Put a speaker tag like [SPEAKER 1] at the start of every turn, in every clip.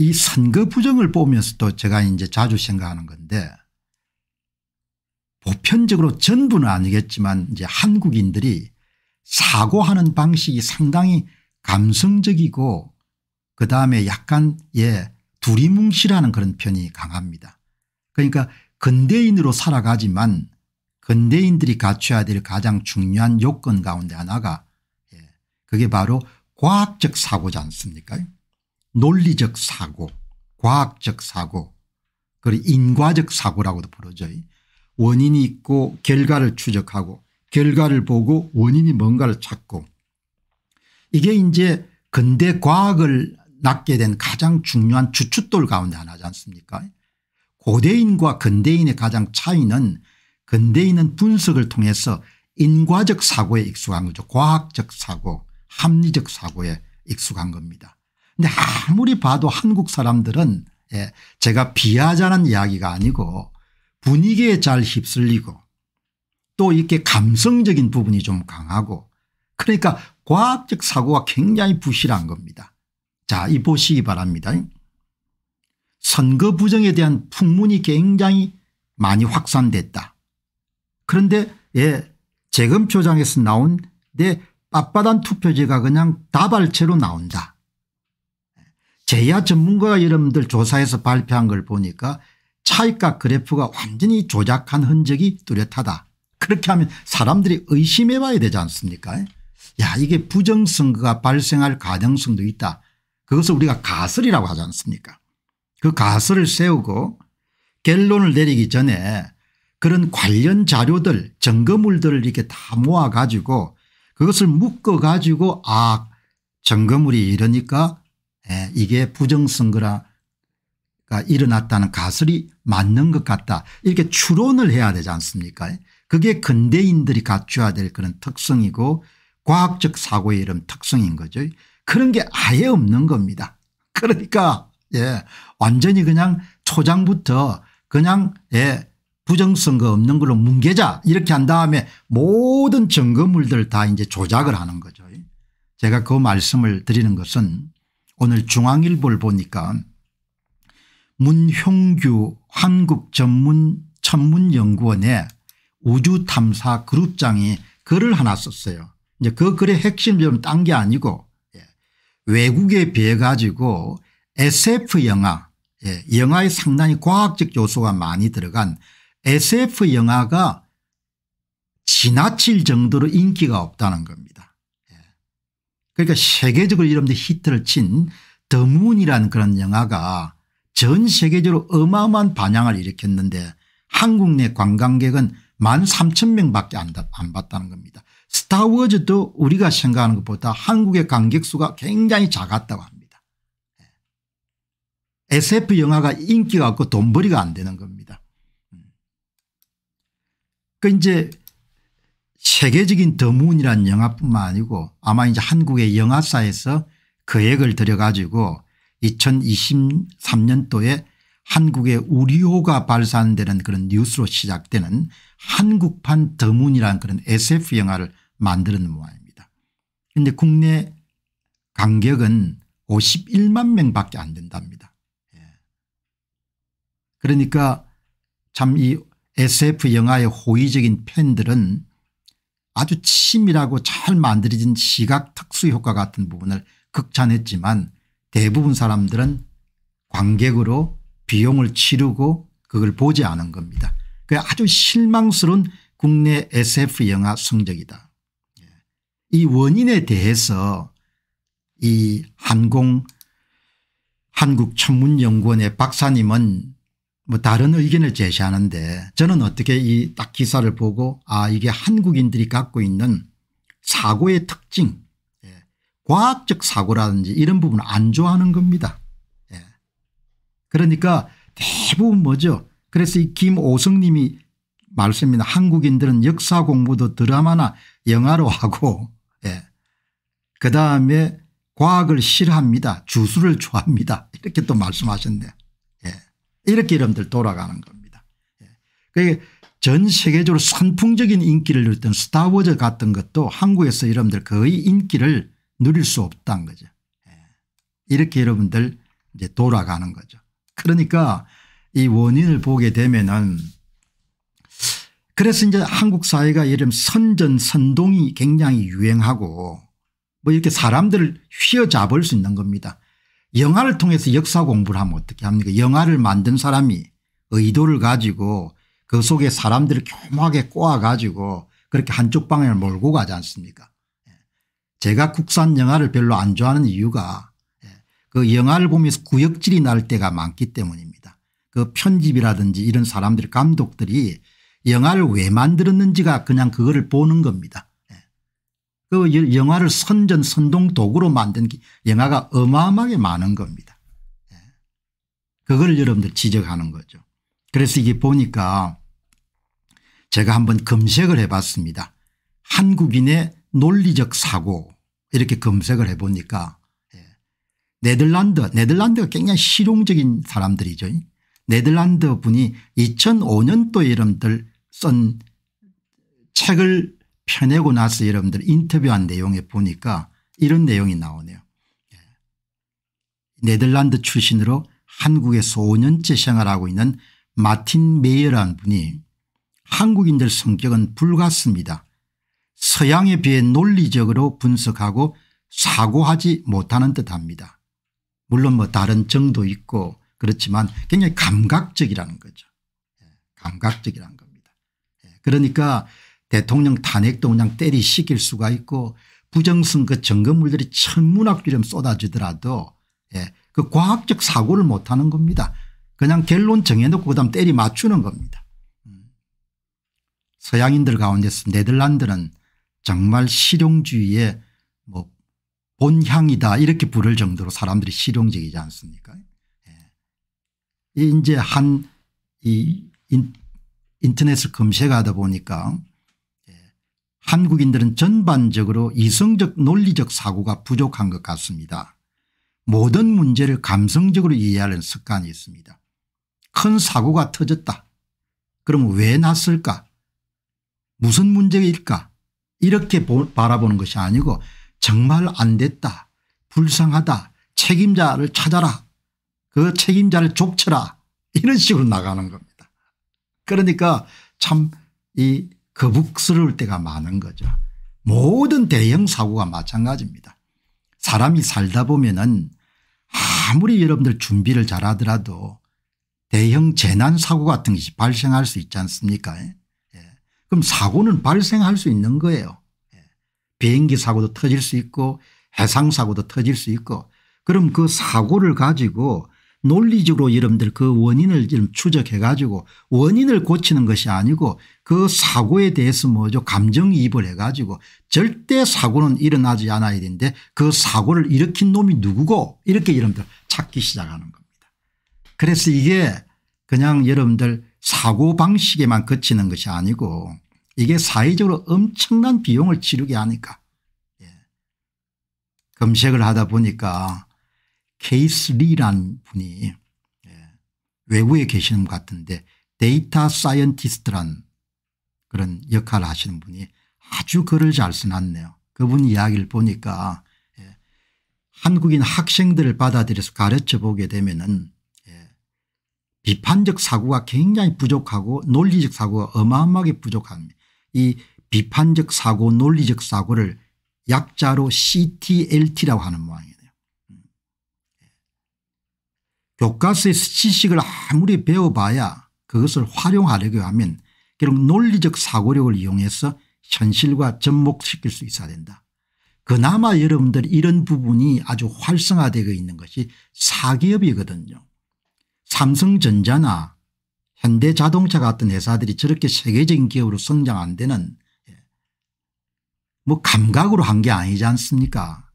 [SPEAKER 1] 이 선거 부정을 보면서도 제가 이제 자주 생각하는 건데 보편적으로 전부는 아니겠지만 이제 한국인들이 사고하는 방식이 상당히 감성적이고 그다음에 약간 예 두리뭉실하는 그런 편이 강합니다. 그러니까 근대인으로 살아가지만 근대인들이 갖춰야 될 가장 중요한 요건 가운데 하나가 예, 그게 바로 과학적 사고지 않습니까 논리적 사고 과학적 사고 그리고 인과적 사고라고도 부르죠. 원인이 있고 결과를 추적하고 결과를 보고 원인이 뭔가를 찾고 이게 이제 근대 과학을 낳게 된 가장 중요한 주춧돌 가운데 하나지 않습니까 고대인과 근대인의 가장 차이는 근대인은 분석을 통해서 인과적 사고에 익숙한 거죠. 과학적 사고 합리적 사고에 익숙한 겁니다. 근데 아무리 봐도 한국 사람들은 예, 제가 비하자는 이야기가 아니고 분위기에 잘 휩쓸리고 또 이렇게 감성적인 부분이 좀 강하고 그러니까 과학적 사고가 굉장히 부실한 겁니다. 자, 이 보시기 바랍니다. 선거 부정에 대한 풍문이 굉장히 많이 확산됐다. 그런데 예, 재검표장에서 나온 내 빳빳한 투표지가 그냥 다발체로 나온다. 제야 전문가 여러분들 조사에서 발표한 걸 보니까 차익과 그래프가 완전히 조작한 흔적이 뚜렷하다. 그렇게 하면 사람들이 의심해 봐야 되지 않습니까 야 이게 부정선거가 발생할 가능성도 있다. 그것을 우리가 가설이라고 하지 않습니까 그 가설을 세우고 결론을 내리기 전에 그런 관련 자료들 점거물들을 이렇게 다 모아 가지고 그것을 묶어 가지고 아 점거물이 이러니까 예, 이게 부정선거라 가 일어났다는 가설이 맞는 것 같다 이렇게 추론을 해야 되지 않습니까 그게 근대인들이 갖춰야 될 그런 특성이고 과학적 사고의 이런 특성인 거죠 그런 게 아예 없는 겁니다 그러니까 예 완전히 그냥 초장부터 그냥 예 부정선거 없는 걸로 뭉개자 이렇게 한 다음에 모든 증거물들 다 이제 조작을 하는 거죠 제가 그 말씀을 드리는 것은 오늘 중앙일보를 보니까 문형규 한국전문천문연구원의 우주탐사 그룹장이 글을 하나 썼어요. 이제 그 글의 핵심점 딴게 아니고 예, 외국에 비해 가지고 SF 영화 예, 영화에 상당히 과학적 요소가 많이 들어간 SF 영화가 지나칠 정도로 인기가 없다는 겁니다. 그러니까 세계적으로 이름도 히트를 친 더문이라는 그런 영화가 전 세계적으로 어마어마한 반향을 일으켰는데 한국 내 관광객은 1만 3천 명밖에 안, 안 봤다는 겁니다. 스타워즈도 우리가 생각하는 것보다 한국의 관객수가 굉장히 작았다고 합니다. SF 예. 영화가 인기가 없고 돈벌이가 안 되는 겁니다. 음. 그 이제 세계적인 더문이라는 영화뿐만 아니고 아마 이제 한국의 영화사에서 그 액을 들여가지고 2023년도에 한국의 우리호가 발산되는 그런 뉴스로 시작되는 한국판 더문이라는 그런 sf 영화를 만드는 모양입니다. 그런데 국내 간격은 51만 명밖에 안 된답니다. 예. 그러니까 참 이 sf 영화의 호의적인 팬들은 아주 치밀하고 잘 만들어진 시각 특수 효과 같은 부분을 극찬했지만 대부분 사람들은 관객으로 비용을 치르고 그걸 보지 않은 겁니다. 그 아주 실망스러운 국내 SF 영화 성적이다. 예. 이 원인에 대해서 이 한공 한국천문연구원의 박사님은 뭐 다른 의견을 제시하는데 저는 어떻게 이 딱 기사를 보고 아 이게 한국인들이 갖고 있는 사고의 특징 예. 과학적 사고라든지 이런 부분 을안 좋아하는 겁니다. 예. 그러니까 대부분 뭐죠 그래서 이 김오성 님이 말씀입니다. 한국인들은 역사 공부도 드라마나 영화로 하고 예. 그다음에 과학을 싫어합니다. 주술을 좋아합니다. 이렇게 또 말씀하셨네요. 이렇게 여러분들 돌아가는 겁니다. 예. 전 세계적으로 선풍적인 인기를 누렸던 스타워즈 같은 것도 한국에서 여러분들 거의 인기를 누릴 수 없다는 거죠. 예. 이렇게 여러분들 이제 돌아가는 거죠. 그러니까 이 원인을 보게 되면은 그래서 이제 한국 사회가 이런 선전 선동이 굉장히 유행하고 뭐 이렇게 사람들을 휘어잡을 수 있는 겁니다. 영화를 통해서 역사 공부를 하면 어떻게 합니까 영화를 만든 사람이 의도를 가지고 그 속에 사람들을 교묘하게 꼬아가지고 그렇게 한쪽 방향을 몰고 가지 않습니까 예. 제가 국산 영화를 별로 안 좋아하는 이유가 예, 그 영화를 보면서 구역질이 날 때가 많기 때문입니다. 그 편집이라든지 이런 사람들 감독들이 영화를 왜 만들었는지가 그냥 그거를 보는 겁니다. 그 영화를 선전 선동 도구로 만든 영화가 어마어마하게 많은 겁니다. 예. 그걸 여러분들 지적하는 거죠. 그래서 이게 보니까 제가 한번 검색을 해봤습니다. 한국인의 논리적 사고 이렇게 검색을 해보니까 예. 네덜란드 네덜란드가 굉장히 실용적인 사람들이죠. 네덜란드 분이 2005년도에 여러분들 쓴 책을 펴내고 나서 여러분들 인터뷰한 내용에 보니까 이런 내용이 나오네요. 예. 네덜란드 출신으로 한국에서 5년째 생활하고 있는 마틴 메이어라는 분이 한국인들 성격은 불같습니다. 서양에 비해 논리적으로 분석하고 사고하지 못하는 듯합니다. 물론 뭐 다른 정도 있고 그렇지만 굉장히 감각적이라는 거죠. 예, 감각적이라는 겁니다. 예, 그러니까 대통령 탄핵도 그냥 때리시킬 수가 있고 부정성 그증거물들이 천문학처럼 쏟아지더라도 예, 그 과학적 사고를 못하는 겁니다. 그냥 결론 정해놓고 그다음 때리 맞추는 겁니다. 음. 서양인들 가운데서 네덜란드는 정말 실용주의의 뭐 본향이다 이렇게 부를 정도로 사람들이 실용적이지 않습니까 예. 이제 한 이 인터넷을 검색하다 보니까 한국인들은 전반적으로 이성적 논리적 사고가 부족한 것 같습니다. 모든 문제를 감성적으로 이해하는 습관이 있습니다. 큰 사고가 터졌다. 그럼 왜 났을까 무슨 문제일까 이렇게 바라보는 것이 아니고 정말 안 됐다 불쌍하다 책임자를 찾아라 그 책임자를 족쳐라 이런 식으로 나가는 겁니다. 그러니까 참이 거북스러울 그 때가 많은 거죠. 모든 대형 사고가 마찬가지입니다. 사람이 살다 보면은 아무리 여러분들 준비를 잘하더라도 대형 재난 사고 같은 것이 발생할 수 있지 않습니까? 예. 예. 그럼 사고는 발생할 수 있는 거예요. 예. 비행기 사고도 터질 수 있고 해상 사고도 터질 수 있고 그럼 그 사고를 가지고 논리적으로 여러분들 그 원인을 좀 추적해 가지고 원인을 고치는 것이 아니고 그 사고에 대해서 뭐죠 감정이입을 해 가지고 절대 사고는 일어나지 않아야 되는데 그 사고를 일으킨 놈이 누구고 이렇게 여러분들 찾기 시작하는 겁니다. 그래서 이게 그냥 여러분들 사고 방식에만 그치는 것이 아니고 이게 사회적으로 엄청난 비용을 치르게 하니까 예. 검색을 하다 보니까 케이스 리란 분이 예, 외부에 계시는 것 같은데 데이터 사이언티스트란 그런 역할을 하시는 분이 아주 글을 잘 써놨네요. 그분 이야기를 보니까 예, 한국인 학생들을 받아들여서 가르쳐 보게 되면은 예, 비판적 사고가 굉장히 부족하고 논리적 사고가 어마어마하게 부족합니다. 이 비판적 사고 논리적 사고를 약자로 CTLT라고 하는 모양이에요. 교과서의 지식을 아무리 배워봐야 그것을 활용하려고 하면 결국 논리적 사고력을 이용해서 현실과 접목시킬 수 있어야 된다. 그나마 여러분들 이런 부분이 아주 활성화되고 있는 것이 사기업이거든요. 삼성전자나 현대자동차 같은 회사들이 저렇게 세계적인 기업으로 성장 안 되는 예, 뭐 감각으로 한 게 아니지 않습니까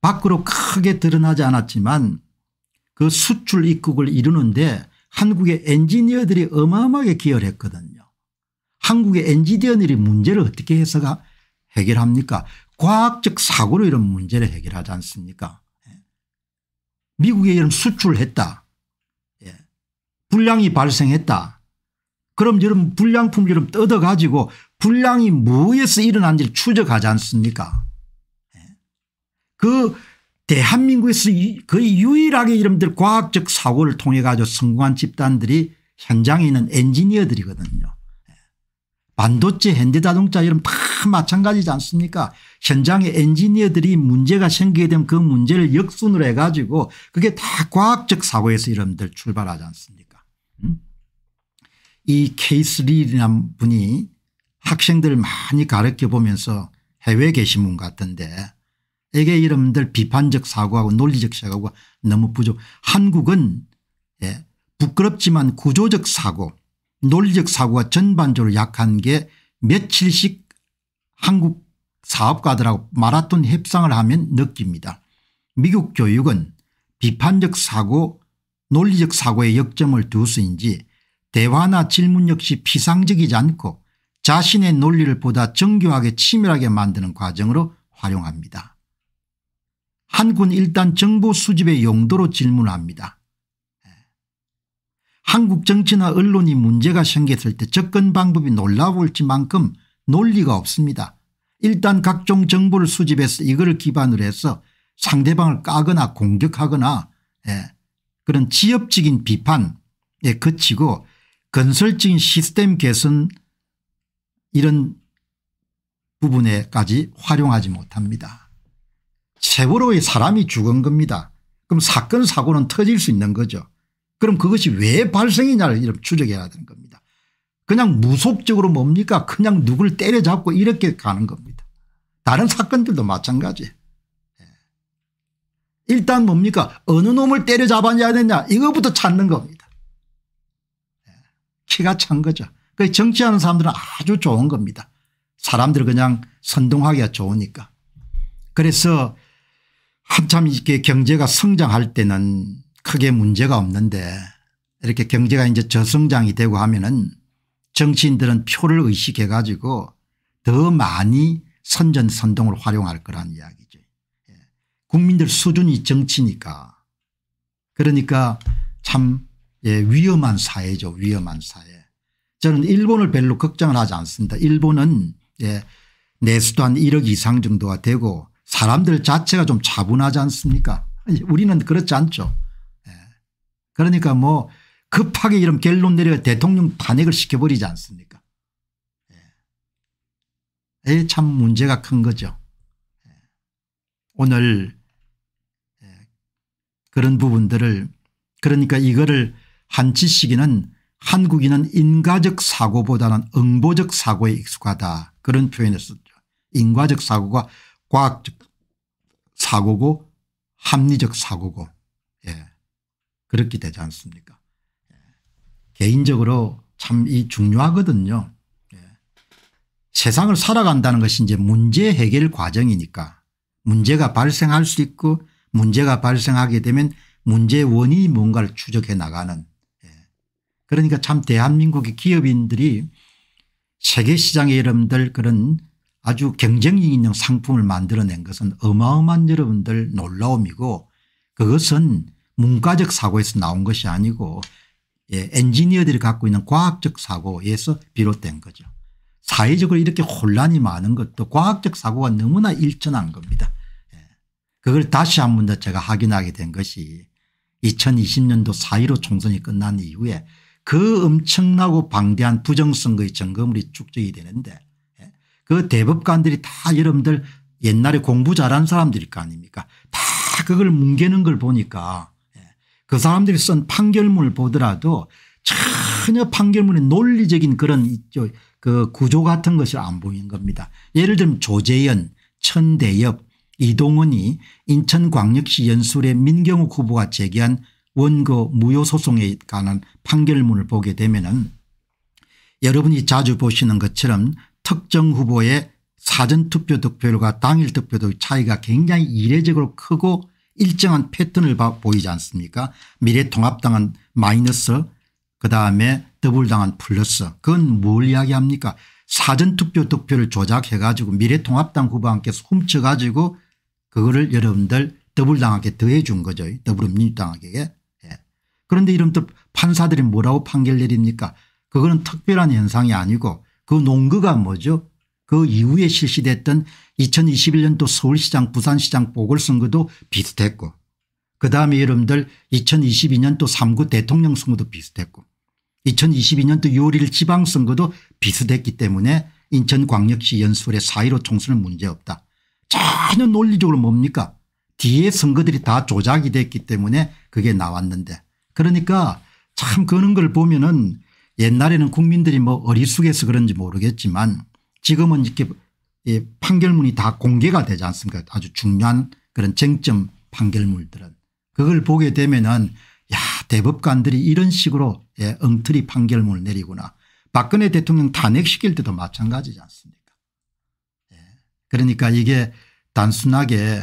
[SPEAKER 1] 밖으로 크게 드러나지 않았지만 그 수출 입국을 이루는데 한국의 엔지니어들이 어마어마하게 기여를 했거든요. 한국의 엔지니어들이 문제를 어떻게 해서 해결합니까 과학적 사고로 이런 문제를 해결하지 않습니까 예. 미국에 이런 수출했다. 예. 불량이 발생했다. 그럼 이런 불량품을 이런 뜯어 가지고 불량이 뭐에서 일어난지를 추적하지 않습니까 예. 그 대한민국에서 거의 유일하게 이름들 과학적 사고를 통해 가지고 성공한 집단들이 현장에 있는 엔지니어들이거든요. 예. 반도체 현대자동차 이런 다 마찬가지지 않습니까 현장에 엔지니어들이 문제가 생기게 되면 그 문제를 역순으로 해가지고 그게 다 과학적 사고에서 이름들 출발하지 않습니까 음? 이 케이스 리라는 분이 학생들을 많이 가르쳐 보면서 해외 계신 분 같은데 에게 이름들 비판적 사고하고 논리적 사고가 너무 부족 한국은 예, 부끄럽지만 구조적 사고 논리적 사고가 전반적으로 약한 게 며칠씩 한국 사업가들하고 마라톤 협상을 하면 느낍니다. 미국 교육은 비판적 사고 논리적 사고의 역점을 두수인지 대화나 질문 역시 피상적이지 않고 자신의 논리를 보다 정교하게 치밀하게 만드는 과정으로 활용합니다. 한군 일단 정보 수집의 용도로 질문합니다. 예. 한국 정치나 언론이 문제가 생겼을 때 접근 방법이 놀라울지만큼 논리가 없습니다. 일단 각종 정보를 수집해서 이걸 기반으로 해서 상대방을 까거나 공격하거나 예, 그런 지엽적인 비판에 그치고 건설적인 시스템 개선 이런 부분에까지 활용하지 못합니다. 세월호의 사람이 죽은 겁니다. 그럼 사건 사고는 터질 수 있는 거죠. 그럼 그것이 왜 발생이냐를 이런 추적해야 되는 겁니다. 그냥 무속적으로 뭡니까 그냥 누굴 때려잡고 이렇게 가는 겁니다. 다른 사건들도 마찬가지예요. 일단 뭡니까 어느 놈을 때려잡아야 되냐 이거부터 찾는 겁니다. 예. 키가 찬 거죠. 그 정치하는 사람들은 아주 좋은 겁니다. 사람들 그냥 선동하기가 좋으니까. 그래서 한참 이렇게 경제가 성장할 때는 크게 문제가 없는데 이렇게 경제가 이제 저성장이 되고 하면은 정치인들은 표를 의식해 가지고 더 많이 선전선동을 활용할 거란 이야기죠. 예. 국민들 수준이 정치니까 그러니까 참 예, 위험한 사회죠 위험한 사회. 저는 일본을 별로 걱정을 하지 않습니다. 일본은 예, 내수도 한 1억 이상 정도가 되고 사람들 자체가 좀 차분하지 않습니까 우리는 그렇지 않죠. 예. 그러니까 뭐 급하게 이런 결론 내려 대통령 탄핵을 시켜버리지 않습니까 예. 참 문제가 큰 거죠. 예. 오늘 그런 부분들을 그러니까 이거를 한치시기는 한국인은 인과적 사고보다는 응보적 사고에 익숙하다 그런 표현을 썼죠. 인과적 사고가 과학적 사고고 합리적 사고고 예. 그렇게 되지 않습니까 예. 개인적으로 참 이 중요하거든요. 예. 세상을 살아간다는 것이 이제 문제 해결 과정이니까 문제가 발생할 수 있고 문제가 발생하게 되면 문제의 원인이 뭔가를 추적해 나가는 예. 그러니까 참 대한민국의 기업인들이 세계시장에 여러분들 그런 아주 경쟁력 있는 상품을 만들어낸 것은 어마어마한 여러분들 놀라움이고 그것은 문과적 사고에서 나온 것이 아니고 예, 엔지니어들이 갖고 있는 과학적 사고에서 비롯된 거죠. 사회적으로 이렇게 혼란이 많은 것도 과학적 사고가 너무나 일천한 겁니다. 예. 그걸 다시 한 번 더 제가 확인하게 된 것이 2020년도 4.15 총선이 끝난 이후에 그 엄청나고 방대한 부정선거의 점검물이 축적이 되는데 그 대법관들이 다 여러분들 옛날에 공부 잘한 사람들일 거 아닙니까 다 그걸 뭉개는 걸 보니까 예, 그 사람들이 쓴 판결문을 보더라도 전혀 판결문의 논리적인 그런 그 구조 같은 것을 안 보인 겁니다. 예를 들면 조재현 천대엽 이동은이 인천광역시 연수의 민경욱 후보가 제기한 원고 무효소송에 관한 판결문을 보게 되면 은 여러분이 자주 보시는 것처럼 특정 후보의 사전투표 득표율과 당일 득표도 차이가 굉장히 이례적으로 크고 일정한 패턴을 보이지 않습니까 미래통합당은 마이너스 그다음에 더블당은 플러스 그건 뭘 이야기합니까 사전투표 득표를 조작해 가지고 미래통합당 후보한테 훔쳐 가지고 그거를 여러분들 더블당하게 더해 준 거죠 더불어민주당에게 예. 그런데 이런 또 판사들이 뭐라고 판결 내립니까 그거는 특별한 현상이 아니고 그농거가 뭐죠 그 이후에 실시됐던 2021년도 서울시장 부산시장 보궐선거도 비슷했고 그다음에 여러분들 2022년도 3구 대통령 선거도 비슷했고 2022년도 6월 1일 지방선거도 비슷했기 때문에 인천광역시 연수의 사1 5 총선은 문제없다. 전혀 논리적으로 뭡니까 뒤에 선거들이 다 조작이 됐기 때문에 그게 나왔는데 그러니까 참 그런 걸 보면 은 옛날에는 국민들이 뭐 어리숙해서 그런지 모르겠지만 지금은 이렇게 판결문이 다 공개가 되지 않습니까 아주 중요한 그런 쟁점 판결물들은 그걸 보게 되면은 야 대법관들이 이런 식으로 예, 엉터리 판결문을 내리구나 박근혜 대통령 탄핵시킬 때도 마찬가지지 않습니까 예. 그러니까 이게 단순하게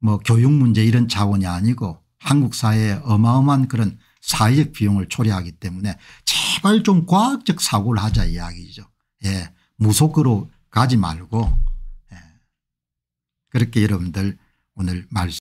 [SPEAKER 1] 뭐 교육 문제 이런 차원이 아니고 한국 사회에 어마어마한 그런 사회적 비용을 초래하기 때문에 참 제발 좀 과학적 사고를 하자 이야기죠. 예. 무속으로 가지 말고 예. 그렇게 여러분들 오늘 말씀